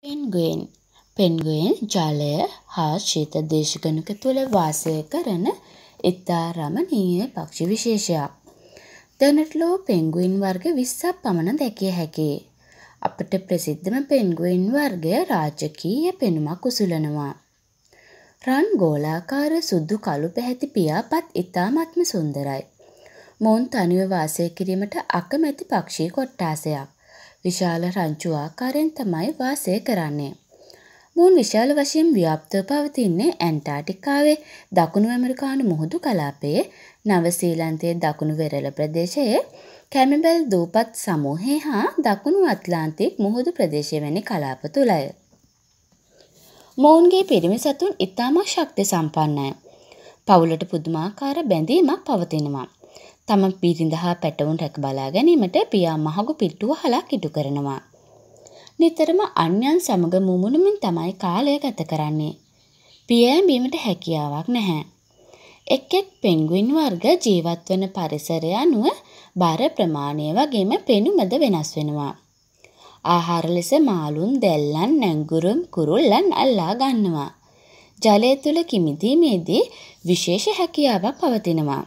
පෙන්ගුයින් පෙන්ගුයින් ජලය හා ශීත දේශගණක තුළ වාසය කරන ඉතා රමණීය පක්ෂි විශේෂයක්. දැනට ලෝ පෙන්ගුයින් වර්ග විස්සක් පමණ දැකිය හැකි. අපට ප්‍රසිද්ධම පෙන්ගුයින් වර්ගය රාජකීය පෙනුමක් උසුලනවා. රන් ගෝලාකාර සුද්දු කළු පැහැති පියාපත් ඉතාමත්ම සුන්දරයි. මොවුන් තනිව වාසය කිරීමට අකමැති පක්ෂී කොට්ටාසයක්. විශාල රංචු ආකාරයෙන් තමයි වාසය කරන්නේ. මොවුන් විශාල වශයෙන් ව්‍යාප්තව පවතින්නේ ඇන්ටාටිකාවේ දකුණු ඇමරිකානු මුහුදු කලාපයේ නවසීලන්තයේ දකුණු වෙරළ ප්‍රදේශයේ කැමිබෙල් දූපත් සමූහය හා දකුණු අත්ලාන්තික් මුහුදු ප්‍රදේශය වැනි කලාප තුළය. මොවුන්ගේ පිරිමි සතුන් ඉතාමත් ශක්ති සම්පන්නයි. පවුලට පුදුමාකාර බැඳීමක් පවතිනවා. තම බිරිඳ හා පැටවුන් රැක බලා ගැනීමට පියා මහගු පිට්ටුව හලා කිටු කරනවා. නිතරම අන්‍යන් සමග මුමුණුමින් තමයි කාලය ගත කරන්නේ. පියෑඹීමට හැකියාවක් නැහැ. එක් එක් පෙන්ගුයින් වර්ග ජීවත් වන පරිසරය අනුව බර ප්‍රමාණය වගේම පෙනුමද වෙනස් වෙනවා. ආහාර ලෙස මාළුන් දැල්ලන් නැංගුරුම් කුරුල්ලන් අල්ලා ගන්නවා. ජලය තුළ කිමිදීමේදී විශේෂ හැකියාවක් පවතිනවා.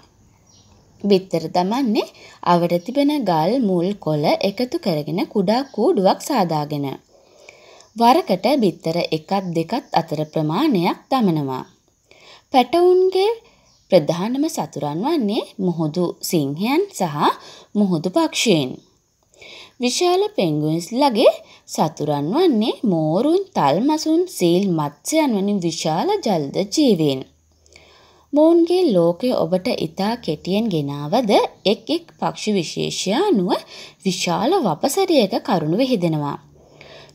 බිත්තර දමන්නේ අවට තිබෙන ගල් මුල් කොළ එකතු කරගෙන කුඩා කූඩුවක් සාදාගෙන. වරකට බිත්තර එකත් දෙකත් අතර ප්‍රමාණයක් දමනවා. පැටවුන්ගේ ප්‍රධානම සතුරන් වන්නේ මුහුදු සිංහයන් සහ මුහුදු පක්ෂයෙන්. විශාල පෙංගුයින්ස්ලගේ සතුරන් වන්නේ මෝරුන් තල්මසුන් සීල් මත්ස්‍යයන් වනි විශාල ජල්ද ජීවීන්. මොවුන්ගේ ලෝකය ඔබට ඉතා කෙටියෙන් ගෙනාවද එක් එක් පක්ෂි විශේෂය අනුව විශාල වපසරියක කරුණු වෙහිදෙනවා.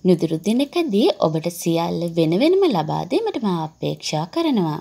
නුදුරු දිනකදී ඔබට සියල්ල වෙනවෙනම ලබා දීමට මා අපේක්ෂා කරනවා.